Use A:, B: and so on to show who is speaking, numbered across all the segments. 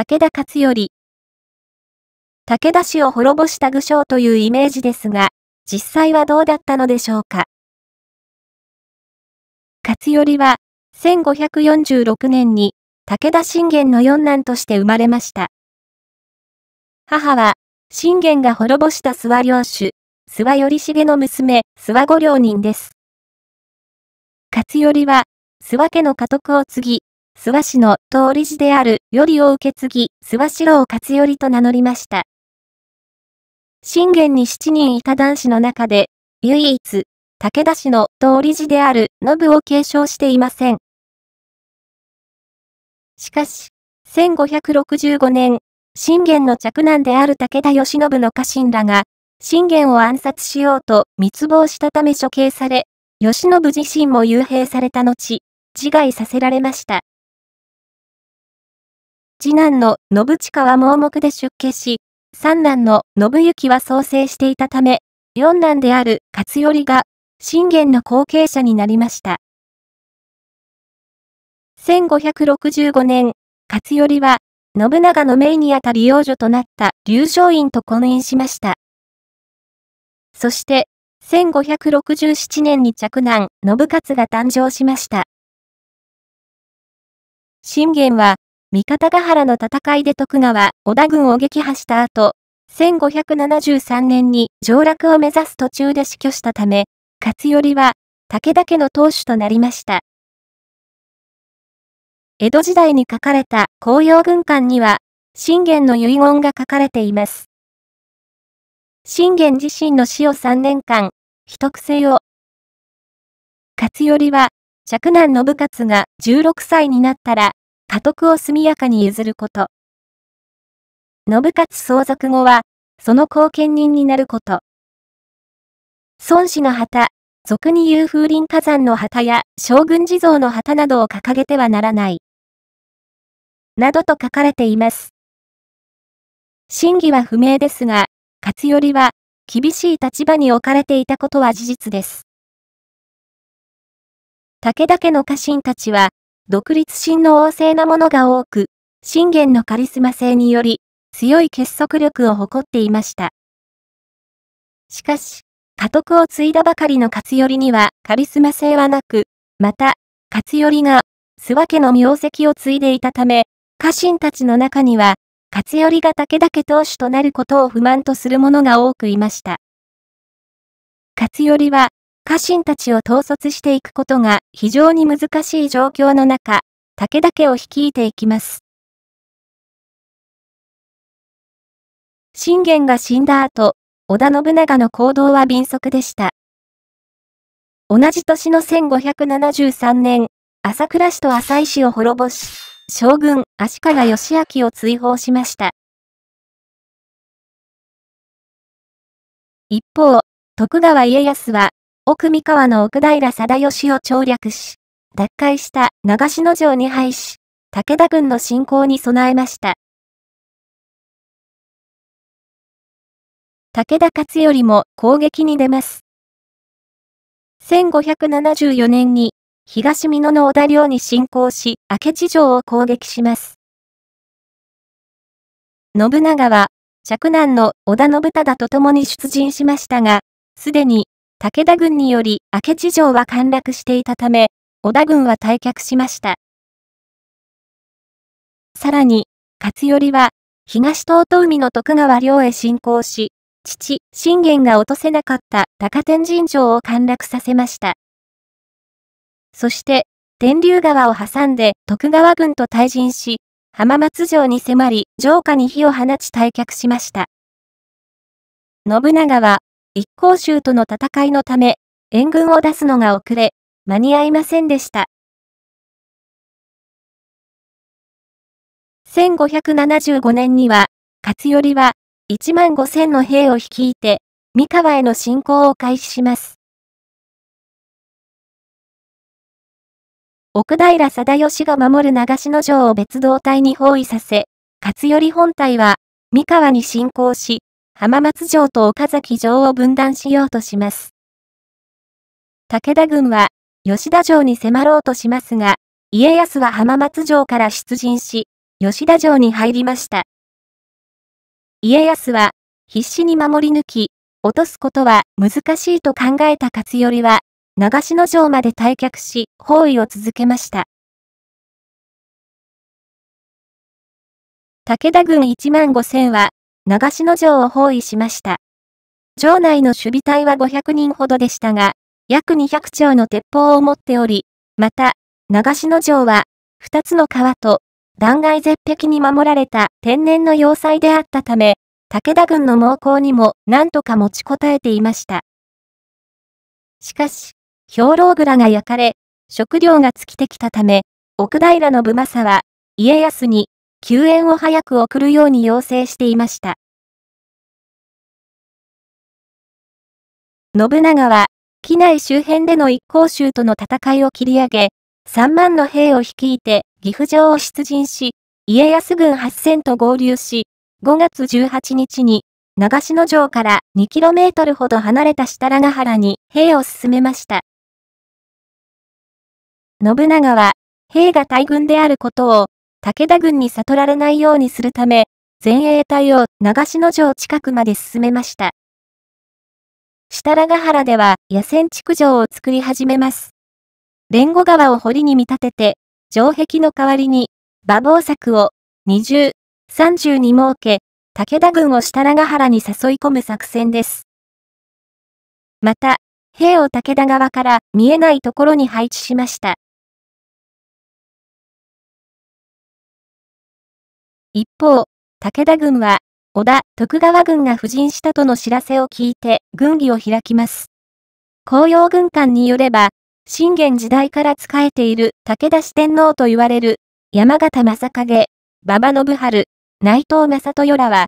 A: 武田勝頼。武田氏を滅
B: ぼした武将というイメージですが、実際はどうだったのでしょうか。勝頼は、1546年に、武田信玄の四男として生まれました。母は、信玄が滅ぼした諏訪領主、諏訪頼重の娘、諏訪御領人です。勝頼は、諏訪家の家督を継ぎ、諏訪市の通り寺であるよりを受け継ぎ、諏訪城郎勝頼と名乗りました。信玄に7人いた男子の中で、唯一、武田氏の通り寺である信を継承していません。しかし、1565年、信玄の嫡男である武田義信の家臣らが、信玄を暗殺しようと密謀したため処刑され、義信自身も幽閉された後、自害させられました。次男の信近は盲目で出家し、三男の信行は創生していたため、四男である勝頼が、信玄の後継者になりました。1565年、勝頼は、信長の命にあたり幼女となった劉昌院と婚姻しました。そして、1567年に着男、信勝が誕生しました。信玄は、三方ヶ原の戦いで徳川、織田軍を撃破した後、1573年に上洛を目指す途中で死去したため、勝頼は武田家の当主となりました。江戸時代に書かれた紅葉軍艦には、信玄の遺言が書かれています。信玄自身の死を3年間、一癖を。勝頼は、嫡男信勝が16歳になったら、家督を速やかに譲ること。信勝相続後は、その後見人になること。孫子の旗、俗に言う風林火山の旗や将軍地蔵の旗などを掲げてはならない。などと書かれています。真偽は不明ですが、勝頼は、厳しい立場に置かれていたことは事実です。武田家の家臣たちは、独立心の旺盛なものが多く、信玄のカリスマ性により、強い結束力を誇っていました。しかし、家督を継いだばかりの勝頼にはカリスマ性はなく、また、勝頼が、諏訪家の名跡を継いでいたため、家臣たちの中には、勝頼が武田家当主となることを不満とする者が多くいました。勝頼は、家臣たちを統率していくことが非常に難しい状況の中、武田家を率いていき
A: ます。信玄が死ん
B: だ後、織田信長の行動は敏速でした。同じ年の1573年、朝倉氏と浅井氏を滅ぼし、将軍足利義明を追放しました。一方、徳川家康は奥三河の奥平貞義を調略し、奪回した長篠城に配し、武田軍
A: の侵攻に備えました。
B: 武田勝頼も攻撃に出ます。1574年に東美濃の織田領に侵攻し、明智城を攻撃します。信長は、嫡男の織田信忠と共に出陣しましたが、すでに武田軍により明智城は陥落していたため、織田軍は退却しました。さらに、勝頼は、東東海の徳川領へ侵攻し、父、信玄が落とせなかった高天神城を陥落させました。そして、天竜川を挟んで徳川軍と対陣し、浜松城に迫り、城下に火を放ち退却しました。信長は一向州との戦いのため、援軍を出すのが
A: 遅れ、間に合いませんでした。
B: 1575年には、勝頼は、1万5000の兵を率いて、三河への侵攻を開始します。奥平貞義が守る長篠城を別動隊に包囲させ、勝頼本隊は、三河に侵攻し、浜松城と岡崎城を分断しようとします。武田軍は、吉田城に迫ろうとしますが、家康は浜松城から出陣し、吉田城に入りました。家康は、必死に守り抜き、落とすことは難しいと考えた勝頼は、長篠城まで退却し、包囲を続けました。武田軍1万5000は、長篠城を包囲しました。城内の守備隊は500人ほどでしたが、約200丁の鉄砲を持っており、また、長篠城は、2つの川と、断崖絶壁に守られた天然の要塞であったため、武田軍の猛攻にも何とか持ちこたえていました。しかし、兵糧蔵が焼かれ、食料が尽きてきたため、奥平の武政は、家康に救援を早く送るように要請していました。信長は、機内周辺での一向衆との戦いを切り上げ、3万の兵を率いて岐阜城を出陣し、家康軍8000と合流し、5月18日に、長篠城から 2km ほど離れた設楽原に兵を進めました。信長は、兵が大軍であることを武田軍に悟られないようにするため、前衛隊を長篠城近くまで進めました。設楽ヶ原では野戦築城を作り始めます。連後川を堀に見立てて、城壁の代わりに、馬防柵を20、30に設け、武田軍を設楽ヶ原に誘い込む作戦です。また、兵を武田側から見え
A: ないところに配置しました。
B: 一方、武田軍は、織田、徳川軍が布陣したとの知らせを聞いて、軍議を開きます。紅葉軍艦によれば、信玄時代から仕えている武田四天王と言われる、山形正景、馬場信春、内藤正豊らは、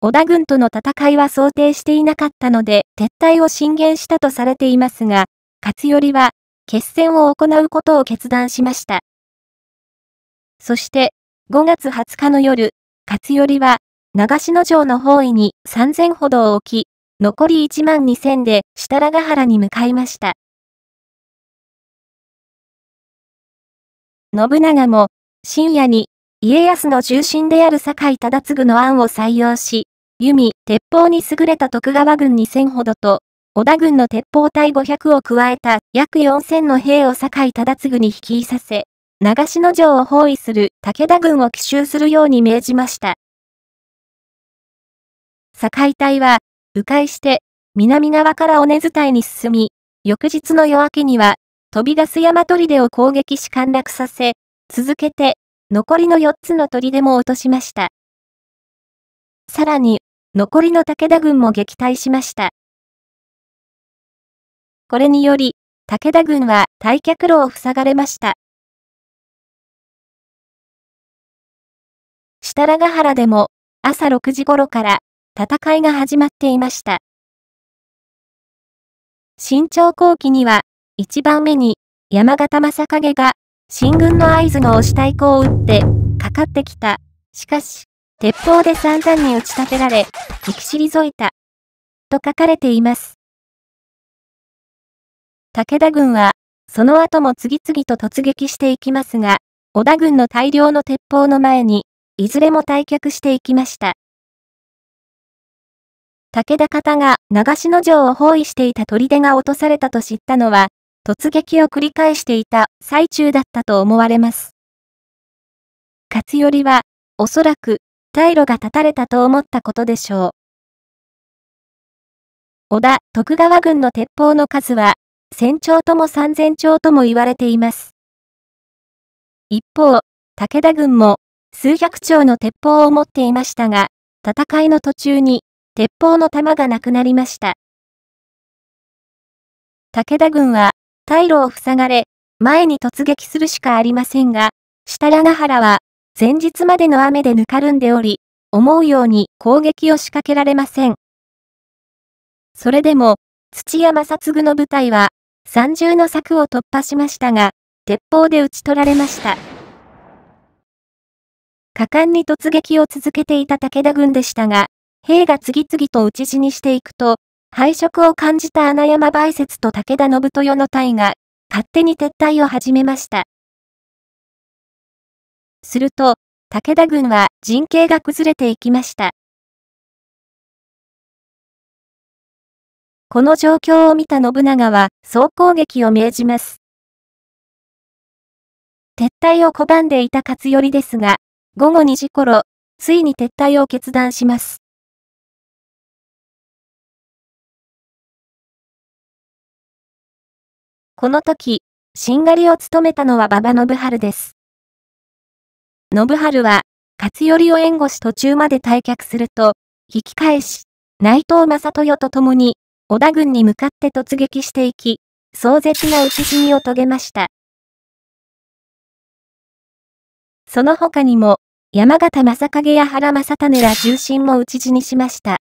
B: 織田軍との戦いは想定していなかったので、撤退を進言したとされていますが、勝頼は、決戦を行うことを決断しました。そして、5月20日の夜、勝頼は、長篠城の方位に3000ほどを置き、残り1万2000で設楽原に向かいました。
A: 信長も、深夜に、
B: 家康の重臣である坂井忠次の案を採用し、弓、鉄砲に優れた徳川軍2000ほどと、織田軍の鉄砲隊500を加えた約4000の兵を坂井忠次に引きさせ、長篠城を包囲する武田軍を奇襲するように命じました。境隊は、迂回して、南側から尾根伝いに進み、翌日の夜明けには、飛び出す山砦を攻撃し陥落させ、続けて、残りの4つの砦も落としました。さらに、残りの武田
A: 軍も撃退しました。これにより、武田軍は退却路を塞がれました。設楽原でも、朝6時頃から戦いが始ま
B: っていました。新朝後期には、1番目に山形正景が進軍の合図の押しい子を打ってかかってきた。しかし、鉄砲で散々に打ち立てられ、行き退いた。
A: と書かれています。武田軍は、
B: その後も次々と突撃していきますが、織田軍の大量の鉄砲の前に、いずれも退却していきました。武田方が長篠城を包囲していた砦が落とされたと知ったのは、突撃を繰り返していた最中だったと思われます。勝頼は、おそらく、退路が断たれたと思ったことでしょ
A: う。織田、徳川軍の鉄砲の数は、千丁とも
B: 3000丁とも言われています。一方、武田軍も数百丁の鉄砲を持っていましたが、戦いの途中に、鉄砲の弾がなくなりました。武田軍は、退路を塞がれ、前に突撃するしかありませんが、設楽原は、前日までの雨でぬかるんでおり、思うように攻撃を仕掛けられません。それでも、土屋正嗣の部隊は、三重の柵を突破しましたが、鉄砲で撃ち取られました。果敢に突撃を続けていた武田軍でしたが、兵が次々と討ち死にしていくと、敗色を感じた穴山梅雪と武田信豊の隊が、勝手に撤退を始めました。すると、
A: 武田軍は陣形が崩れていきました。この状況を見た信長は総攻撃を命じます。撤退を拒んでいた勝頼ですが、午後2時頃、ついに撤退を決断します。この
B: 時、しんがりを務めたのは馬場信春です。信春は、勝頼を援護し途中まで退却すると、引き返し、内藤正豊と共に、織田軍に向かって突撃していき、壮絶な討ち
A: 死にを遂げました。その他に
B: も、山形正景や原正種ら重心も打ち死にしました。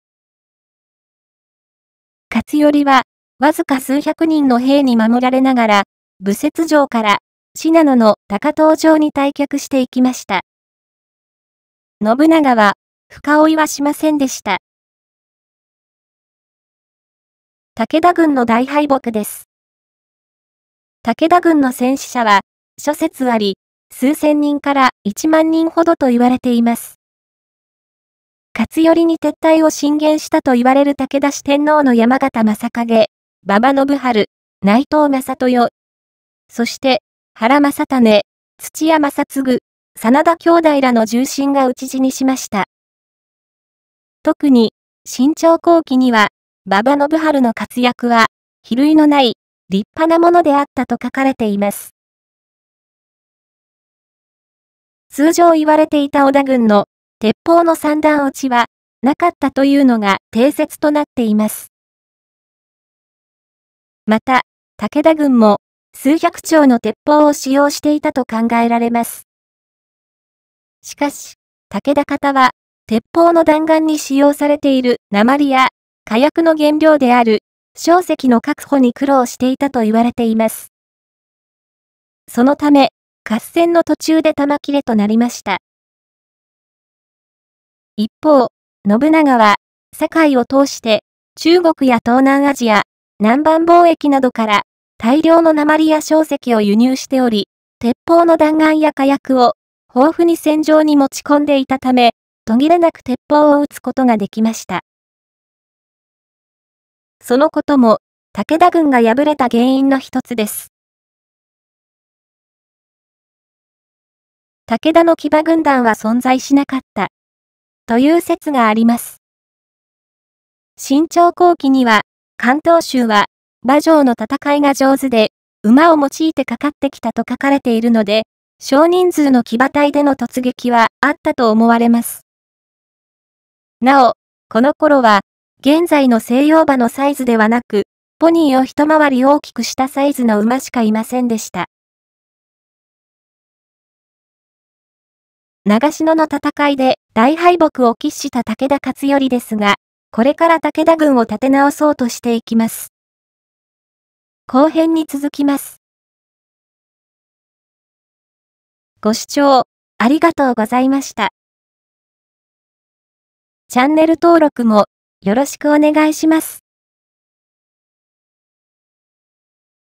B: 勝頼は、わずか数百人の兵に守られながら、武雪城から信濃の高遠城に退却していきました。信長は、深追いはしませんでした。
A: 武田軍の大敗北です。
B: 武田軍の戦死者は、諸説あり、数千人から1万人ほどと言われています。勝頼に撤退を進言したと言われる武田氏天皇の山形正景、馬場信春、内藤正豊、そして原正種、土屋正嗣、真田兄弟らの重臣が討ち死にしました。特に、新朝後期には、馬場信春の活躍は、比類のない、立派なものであっ
A: たと書かれています。通常言われていた織田軍の鉄砲の三段落ちはなかったというのが定説となっています。また、武田軍も
B: 数百丁の鉄砲を使用していたと考えられます。しかし、武田方は鉄砲の弾丸に使用されている鉛や火薬の原料である硝石の確保に苦労していたと言われています。そのため、合戦の途中で弾切れとなりました。
A: 一方、信長は、堺を通し
B: て、中国や東南アジア、南蛮貿易などから大量の鉛や硝石を輸入しており、鉄砲の弾丸や火薬を豊富に戦場に持ち込んでいたため、途切れなく鉄砲を撃つことができました。そのことも、武田軍が敗れた原因の一つです。
A: 武田の騎馬軍団
B: は存在しなかった。という説があります。新朝後期には、関東州は、馬上の戦いが上手で、馬を用いてかかってきたと書かれているので、少人数の騎馬隊での突撃はあったと思われます。なお、この頃は、現在の西洋馬のサイズではなく、ポニーを一回り大きくしたサイズの馬し
A: かいませんでした。
B: 長篠の戦いで大敗北を喫した武田勝頼ですが、これから武田軍を立て直そうとしていきます。後編に続きます。
A: ご視聴ありがとうございました。チャンネル登録もよろしくお願いします。